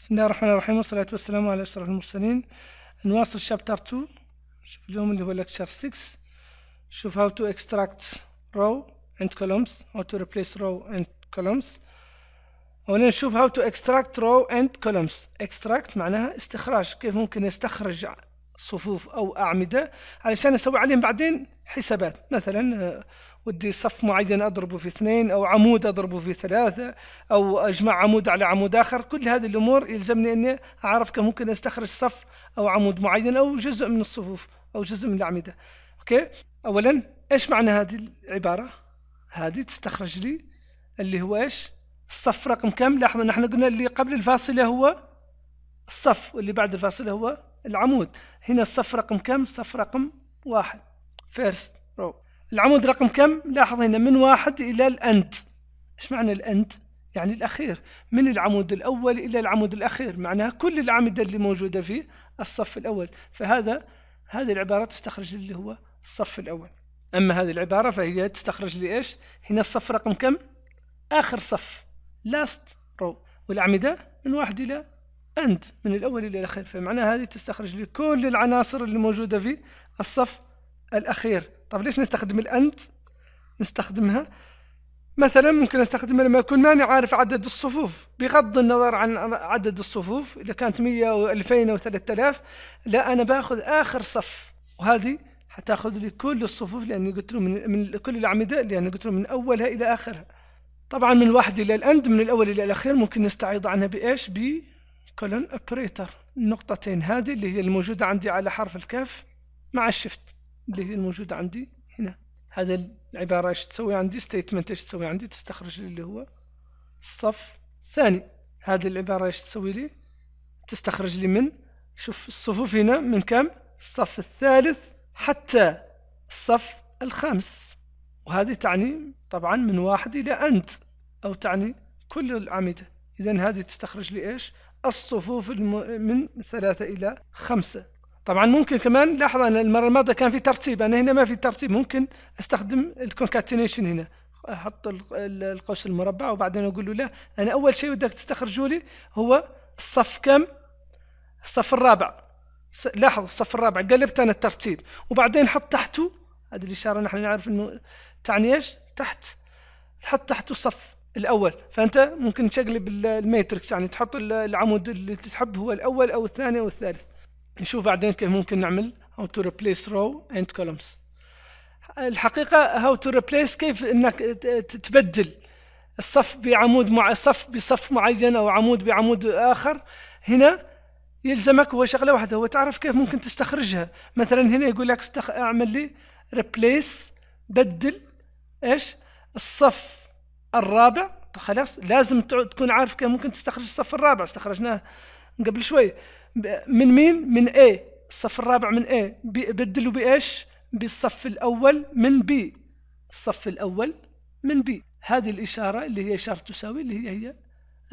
بسم الله الرحمن الرحيم والصلاة والسلام على أشرف المرسلين نواصل شابتر 2 شوف اليوم اللي هو لكتشر 6 شوف how to extract row and columns how to replace row and columns أولا نشوف how to extract row and columns extract معناها استخراج كيف ممكن يستخرج صفوف أو أعمدة علشان أسوي عليهم بعدين حسابات مثلا آه، ودي صف معين أضربه في اثنين أو عمود أضربه في ثلاثة أو أجمع عمود على عمود آخر كل هذه الأمور يلزمني أني أعرف كم ممكن أستخرج صف أو عمود معين أو جزء من الصفوف أو جزء من الأعمدة أوكي أولا إيش معنى هذه العبارة هذه تستخرج لي اللي هو إيش الصف رقم كم لاحظوا نحن قلنا اللي قبل الفاصلة هو الصف واللي بعد الفاصلة هو العمود هنا الصف رقم كم صف رقم واحد فيرست رو العمود رقم كم لاحظ هنا من واحد إلى الأنت إيش معنى الأنت يعني الأخير من العمود الأول إلى العمود الأخير معناها كل الأعمدة اللي موجودة في الصف الأول فهذا هذه العبارة تستخرج اللي هو الصف الأول أما هذه العبارة فهي تستخرج لي إيش هنا الصف رقم كم آخر صف لاست رو والأعمدة من واحد إلى أنت من الأول إلى الأخير فمعناها هذه تستخرج لي كل العناصر اللي موجودة في الصف الأخير طب ليش نستخدم الأنت نستخدمها مثلا ممكن استخدمها لما اكون ماني عارف عدد الصفوف بغض النظر عن عدد الصفوف اذا كانت 100 او 2000 او 3000 لا انا باخذ اخر صف وهذه حتاخذ لي كل الصفوف لاني قلت له من, من كل الاعمده لاني قلت له من اولها الى اخرها طبعا من الواحد الى الاند من الاول الى الاخير ممكن نستعيض عنها بايش؟ ب كولون اوبريتر النقطتين هذه اللي هي الموجودة عندي على حرف الكاف مع الشفت اللي هي الموجودة عندي هنا هذا العبارة ايش تسوي عندي ستيتمنت ايش تسوي عندي تستخرج لي اللي هو الصف الثاني هذه العبارة ايش تسوي لي تستخرج لي من شوف الصفوف هنا من كم الصف الثالث حتى الصف الخامس وهذه تعني طبعا من واحد إلى أنت أو تعني كل الأعمدة إذا هذه تستخرج لي إيش الصفوف من ثلاثة إلى خمسة طبعا ممكن كمان لاحظ أن المرة الماضية كان في ترتيب أنا هنا ما في ترتيب ممكن أستخدم الكونكاتينيشن هنا أحط القوس المربع وبعدين أقول له لا أنا أول شيء بدك تستخرجوا لي هو الصف كم الصف الرابع لاحظ الصف الرابع قلبت أنا الترتيب وبعدين حط تحته هذه الإشارة نحن نعرف أنه تعني إيش تحت تحط تحته صف الاول فانت ممكن تشقلب الميتريكس يعني تحط العمود اللي تحب هو الاول او الثاني او الثالث نشوف بعدين كيف ممكن نعمل how to replace row and columns الحقيقة how to replace كيف انك تبدل الصف بعمود مع صف بصف معين او عمود بعمود اخر هنا يلزمك هو شغلة واحدة هو تعرف كيف ممكن تستخرجها مثلا هنا يقول لك استخ... اعمل لي replace بدل ايش الصف الرابع خلاص لازم تكون عارف كيف ممكن تستخرج الصف الرابع استخرجناه قبل شوي من مين من A الصف الرابع من A بدلوا بإيش بالصف الأول من B الصف الأول من B هذه الإشارة اللي هي إشارة تساوي اللي هي هي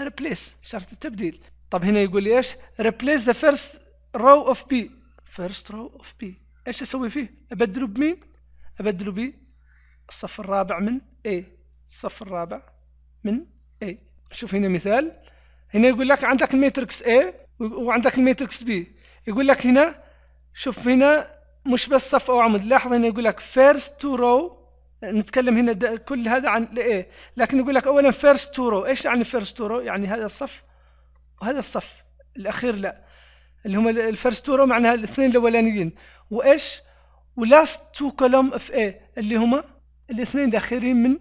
replace إشارة التبديل طب هنا يقول لي إيش replace the first row of B first row of B إيش أسوي فيه أبدله بمين أبدله ب الصف الرابع من A الصف الرابع من A شوف هنا مثال هنا يقول لك عندك الميتريكس A وعندك الميتريكس B يقول لك هنا شوف هنا مش بس صف أو عمود لاحظ هنا يقول لك first two row نتكلم هنا كل هذا عن A لكن يقول لك أولا first two row إيش يعني first two row يعني هذا الصف وهذا الصف الأخير لا اللي هم الفيرست تو رو معناها الاثنين الأولانيين وإيش ولاست تو كولوم اوف A اللي هما الاثنين الأخيرين من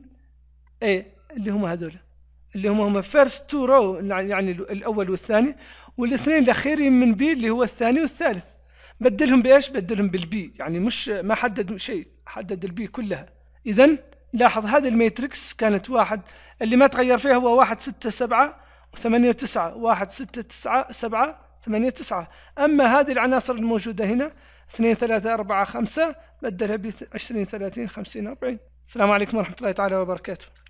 اي اللي هم هذول اللي هم هم فيرست تو رو يعني الاول والثاني والاثنين الاخيرين من بي اللي هو الثاني والثالث بدلهم بايش بدلهم بالبي يعني مش ما حدد شيء حدد البي كلها اذا لاحظ هذه الميتريكس كانت واحد اللي ما تغير فيها هو واحد ستة سبعة وثمانية تسعة واحد ستة تسعة سبعة ثمانية تسعة أما هذه العناصر الموجودة هنا اثنين ثلاثة أربعة خمسة بدلها بعشرين ثلاثين خمسين أربعين السلام عليكم ورحمة الله تعالى وبركاته